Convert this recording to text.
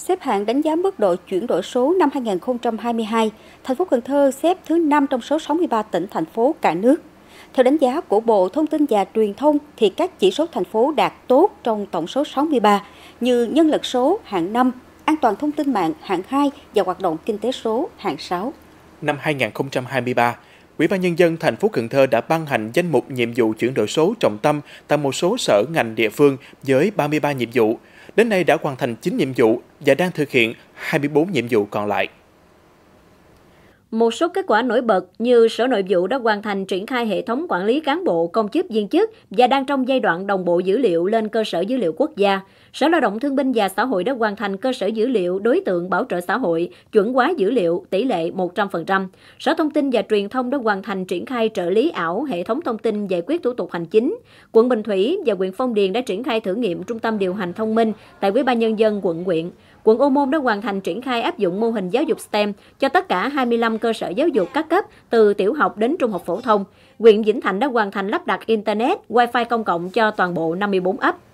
xếp hạng đánh giá mức độ chuyển đổi số năm 2022, thành phố Cần Thơ xếp thứ 5 trong số 63 tỉnh thành phố cả nước. Theo đánh giá của Bộ Thông tin và Truyền thông thì các chỉ số thành phố đạt tốt trong tổng số 63 như nhân lực số hạng 5, an toàn thông tin mạng hạng 2 và hoạt động kinh tế số hạng 6. Năm 2023, Ủy ban nhân dân thành phố Cần Thơ đã ban hành danh mục nhiệm vụ chuyển đổi số trọng tâm tại một số sở ngành địa phương với 33 nhiệm vụ, Đến nay đã hoàn thành 9 nhiệm vụ và đang thực hiện 24 nhiệm vụ còn lại. Một số kết quả nổi bật như Sở Nội vụ đã hoàn thành triển khai hệ thống quản lý cán bộ, công chức, viên chức và đang trong giai đoạn đồng bộ dữ liệu lên cơ sở dữ liệu quốc gia. Sở Lao động Thương binh và Xã hội đã hoàn thành cơ sở dữ liệu đối tượng bảo trợ xã hội, chuẩn hóa dữ liệu, tỷ lệ 100%. Sở Thông tin và Truyền thông đã hoàn thành triển khai trợ lý ảo hệ thống thông tin giải quyết thủ tục hành chính. Quận Bình Thủy và huyện Phong Điền đã triển khai thử nghiệm trung tâm điều hành thông minh tại Ủy ban nhân dân quận huyện quận Ô Môn đã hoàn thành triển khai áp dụng mô hình giáo dục STEM cho tất cả 25 cơ sở giáo dục các cấp từ tiểu học đến trung học phổ thông. Huyện Vĩnh Thạnh đã hoàn thành lắp đặt Internet, Wi-Fi công cộng cho toàn bộ 54 ấp.